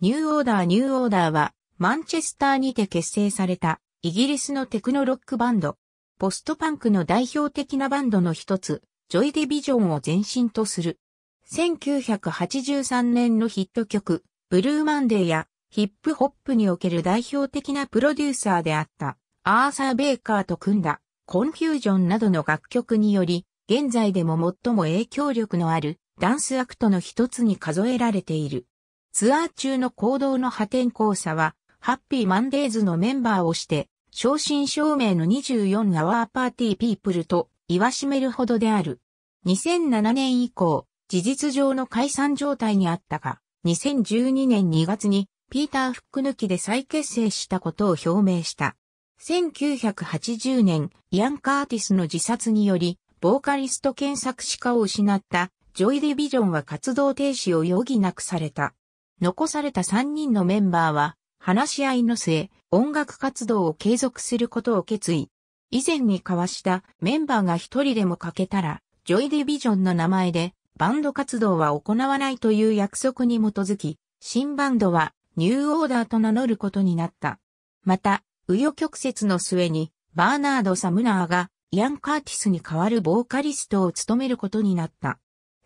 ニューオーダーニューオーダーは、マンチェスターにて結成された、イギリスのテクノロックバンド。ポストパンクの代表的なバンドの一つ、ジョイディビジョンを前身とする。1983年のヒット曲、ブルーマンデーや、ヒップホップにおける代表的なプロデューサーであった、アーサー・ベイカーと組んだ、コンフュージョンなどの楽曲により、現在でも最も影響力のある、ダンスアクトの一つに数えられている。ツアー中の行動の破天荒さは、ハッピーマンデーズのメンバーをして、正真正銘の24アワーパーティーピープルと言わしめるほどである。2007年以降、事実上の解散状態にあったが、2012年2月にピーター・フック抜きで再結成したことを表明した。1980年、イアン・カーティスの自殺により、ボーカリスト検索しかを失った、ジョイ・ディビジョンは活動停止を余儀なくされた。残された3人のメンバーは、話し合いの末、音楽活動を継続することを決意。以前に交わしたメンバーが一人でも欠けたら、ジョイ・ディビジョンの名前でバンド活動は行わないという約束に基づき、新バンドはニューオーダーと名乗ることになった。また、紆余曲折の末に、バーナード・サムナーがイアン・カーティスに代わるボーカリストを務めることになった。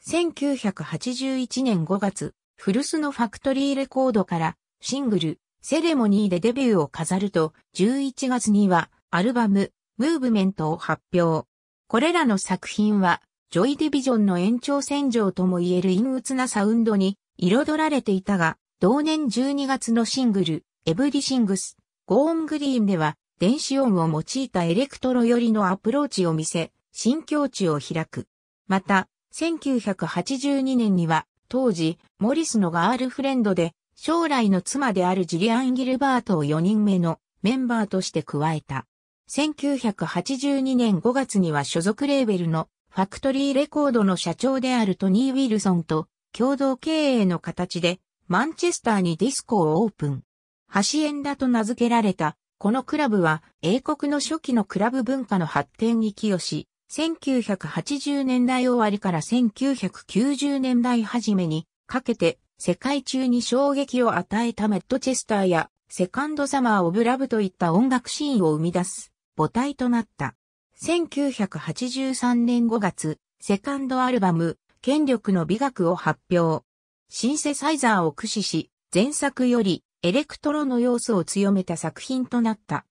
1981年5月、古巣のファクトリーレコードからシングル、セレモニーでデビューを飾ると、11月にはアルバム、ムーブメントを発表。これらの作品は、ジョイディビジョンの延長線上とも言える陰鬱なサウンドに彩られていたが、同年12月のシングル、エブリシングス、ゴーングリーンでは、電子音を用いたエレクトロ寄りのアプローチを見せ、新境地を開く。また、1982年には、当時、モリスのガールフレンドで、将来の妻であるジリアン・ギルバートを4人目のメンバーとして加えた。1982年5月には所属レーベルのファクトリーレコードの社長であるトニー・ウィルソンと共同経営の形でマンチェスターにディスコをオープン。ハシエンダと名付けられたこのクラブは英国の初期のクラブ文化の発展に寄与し、1980年代終わりから1990年代初めにかけて世界中に衝撃を与えたメッドチェスターやセカンドサマーオブラブといった音楽シーンを生み出す母体となった。1983年5月、セカンドアルバム、権力の美学を発表。シンセサイザーを駆使し、前作よりエレクトロの要素を強めた作品となった。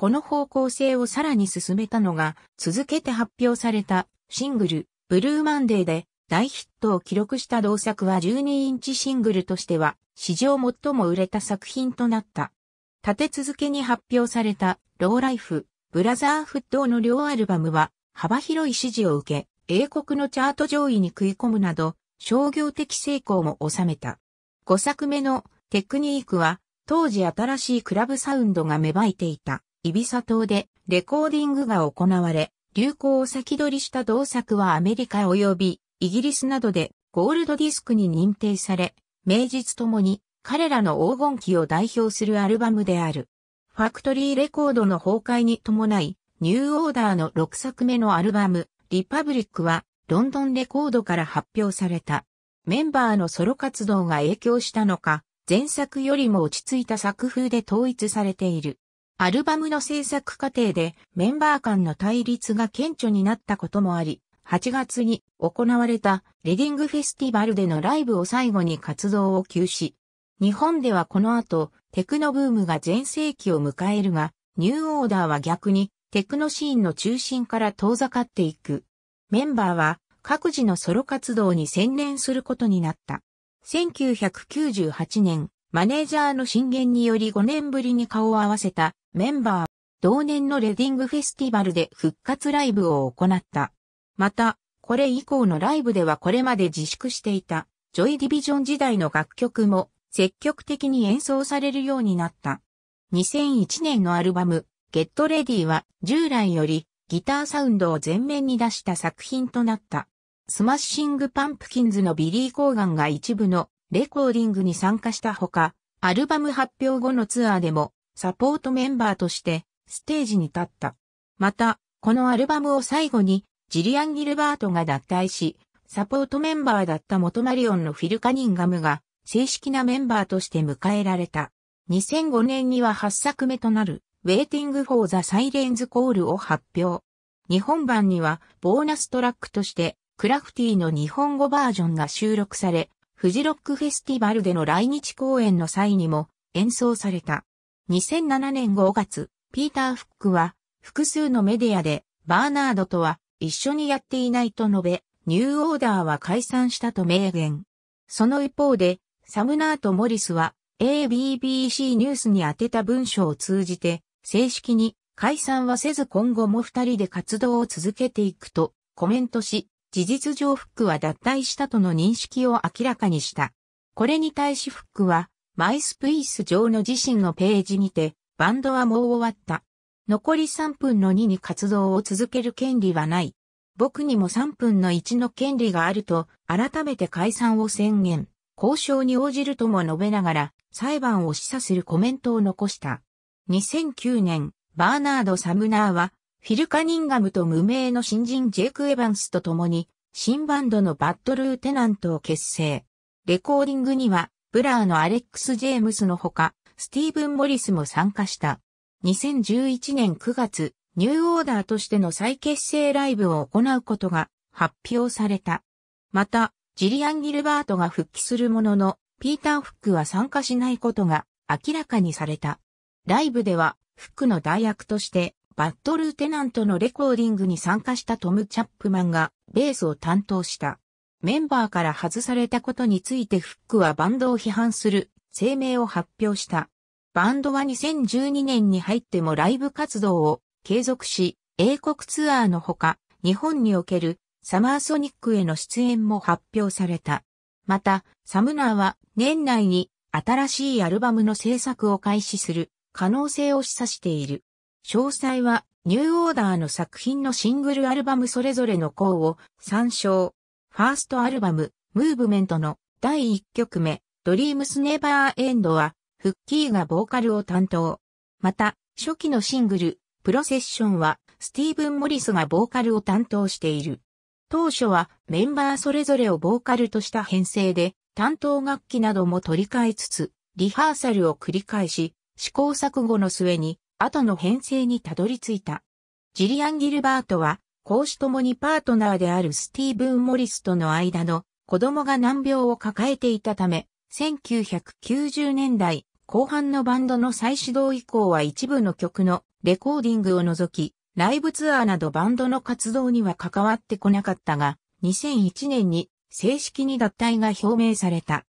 この方向性をさらに進めたのが、続けて発表されたシングル、ブルーマンデーで大ヒットを記録した同作は12インチシングルとしては、史上最も売れた作品となった。立て続けに発表された、ローライフ、ブラザーフットの両アルバムは、幅広い支持を受け、英国のチャート上位に食い込むなど、商業的成功も収めた。5作目のテクニークは、当時新しいクラブサウンドが芽生えていた。イビサ島でレコーディングが行われ、流行を先取りした同作はアメリカ及びイギリスなどでゴールドディスクに認定され、名実ともに彼らの黄金期を代表するアルバムである。ファクトリーレコードの崩壊に伴い、ニューオーダーの6作目のアルバム、リパブリックは、ロンドンレコードから発表された。メンバーのソロ活動が影響したのか、前作よりも落ち着いた作風で統一されている。アルバムの制作過程でメンバー間の対立が顕著になったこともあり、8月に行われたレディングフェスティバルでのライブを最後に活動を休止。日本ではこの後、テクノブームが全盛期を迎えるが、ニューオーダーは逆にテクノシーンの中心から遠ざかっていく。メンバーは各自のソロ活動に専念することになった。1998年、マネージャーの進言により5年ぶりに顔を合わせたメンバー、同年のレディングフェスティバルで復活ライブを行った。また、これ以降のライブではこれまで自粛していた、ジョイディビジョン時代の楽曲も積極的に演奏されるようになった。2001年のアルバム、ゲットレディは従来よりギターサウンドを前面に出した作品となった。スマッシングパンプキンズのビリー・コーガンが一部のレコーディングに参加したほか、アルバム発表後のツアーでもサポートメンバーとしてステージに立った。また、このアルバムを最後にジリアン・ギルバートが脱退し、サポートメンバーだった元マリオンのフィル・カニンガムが正式なメンバーとして迎えられた。2005年には8作目となる Waiting for the Silence Call を発表。日本版にはボーナストラックとしてクラフティの日本語バージョンが収録され、フジロックフェスティバルでの来日公演の際にも演奏された。2007年5月、ピーター・フックは複数のメディアでバーナードとは一緒にやっていないと述べ、ニューオーダーは解散したと明言。その一方で、サムナーとモリスは ABBC ニュースに宛てた文書を通じて、正式に解散はせず今後も二人で活動を続けていくとコメントし、事実上フックは脱退したとの認識を明らかにした。これに対しフックは、マイスプイス上の自身のページにて、バンドはもう終わった。残り3分の2に活動を続ける権利はない。僕にも3分の1の権利があると、改めて解散を宣言、交渉に応じるとも述べながら、裁判を示唆するコメントを残した。2009年、バーナード・サムナーは、フィル・カニンガムと無名の新人ジェイク・エヴァンスと共に、新バンドのバッドルーテナントを結成。レコーディングには、ブラーのアレックス・ジェームスのほか、スティーブン・モリスも参加した。2011年9月、ニューオーダーとしての再結成ライブを行うことが発表された。また、ジリアン・ギルバートが復帰するものの、ピーター・フックは参加しないことが明らかにされた。ライブでは、フックの代役として、バッドルーテナントのレコーディングに参加したトム・チャップマンがベースを担当した。メンバーから外されたことについてフックはバンドを批判する声明を発表した。バンドは2012年に入ってもライブ活動を継続し、英国ツアーのほか、日本におけるサマーソニックへの出演も発表された。また、サムナーは年内に新しいアルバムの制作を開始する可能性を示唆している。詳細はニューオーダーの作品のシングルアルバムそれぞれの項を参照。ファーストアルバム、ムーブメントの第1曲目、ドリームスネバーエンドは、フッキーがボーカルを担当。また、初期のシングル、プロセッションは、スティーブン・モリスがボーカルを担当している。当初はメンバーそれぞれをボーカルとした編成で、担当楽器なども取り替えつつ、リハーサルを繰り返し、試行錯誤の末に後の編成にたどり着いた。ジリアン・ギルバートは、公私ともにパートナーであるスティーブン・モリスとの間の子供が難病を抱えていたため、1990年代後半のバンドの再始動以降は一部の曲のレコーディングを除き、ライブツアーなどバンドの活動には関わってこなかったが、2001年に正式に脱退が表明された。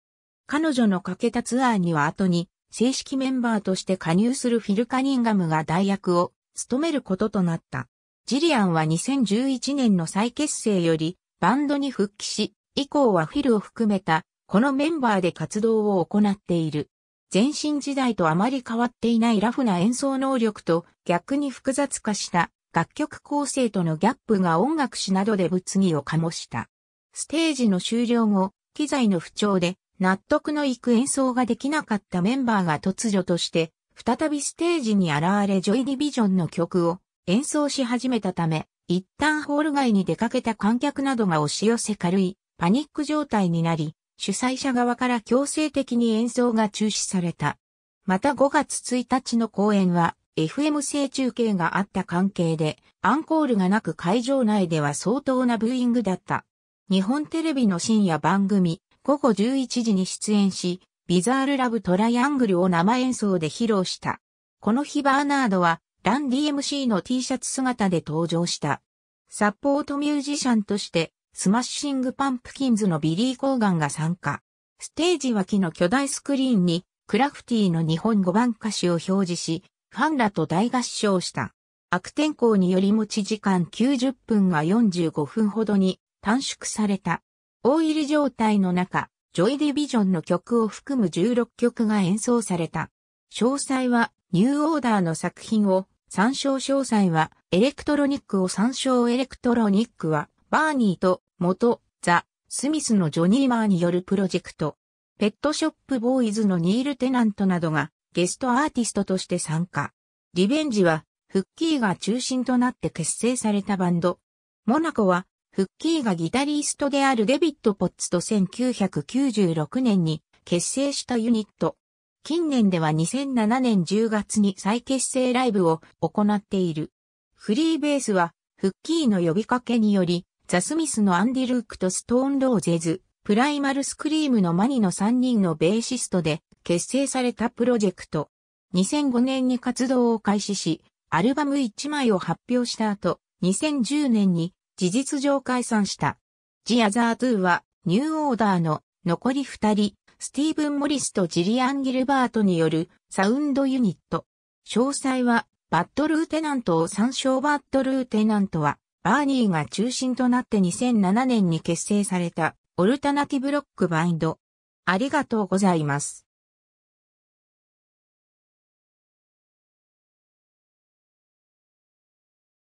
彼女のかけたツアーには後に正式メンバーとして加入するフィル・カニンガムが代役を務めることとなった。ジリアンは2011年の再結成よりバンドに復帰し、以降はフィルを含めたこのメンバーで活動を行っている。前身時代とあまり変わっていないラフな演奏能力と逆に複雑化した楽曲構成とのギャップが音楽史などで物議を醸した。ステージの終了後、機材の不調で納得のいく演奏ができなかったメンバーが突如として、再びステージに現れジョイディビジョンの曲を演奏し始めたため、一旦ホール外に出かけた観客などが押し寄せ軽いパニック状態になり、主催者側から強制的に演奏が中止された。また5月1日の公演は FM 制中継があった関係でアンコールがなく会場内では相当なブーイングだった。日本テレビの深夜番組午後11時に出演し、ビザールラブトライアングルを生演奏で披露した。この日バーナードは、ラン DMC の T シャツ姿で登場した。サポートミュージシャンとして、スマッシングパンプキンズのビリー・コーガンが参加。ステージ脇の巨大スクリーンに、クラフティの日本語版歌詞を表示し、ファンらと大合唱した。悪天候により持ち時間90分が45分ほどに短縮された。オイル状態の中、ジョイ・ディビジョンの曲を含む16曲が演奏された。詳細はニューオーダーの作品を、参照詳細はエレクトロニックを参照エレクトロニックはバーニーと元ザ・スミスのジョニー・マーによるプロジェクト。ペットショップボーイズのニール・テナントなどがゲストアーティストとして参加。リベンジは、フッキーが中心となって結成されたバンド。モナコはフッキーがギタリストであるデビッド・ポッツと1996年に結成したユニット。近年では2007年10月に再結成ライブを行っている。フリーベースは、フッキーの呼びかけにより、ザ・スミスのアンディ・ルークとストーン・ローゼズ、プライマル・スクリームのマニの3人のベーシストで結成されたプロジェクト。2005年に活動を開始し、アルバム1枚を発表した後、2010年に事実上解散した。ジ・アザー・トゥーは、ニューオーダーの残り二人、スティーブン・モリスとジリアン・ギルバートによるサウンドユニット。詳細は、バッドルーテナントを参照バッドルーテナントは、バーニーが中心となって2007年に結成されたオルタナティブロックバインド。ありがとうございます。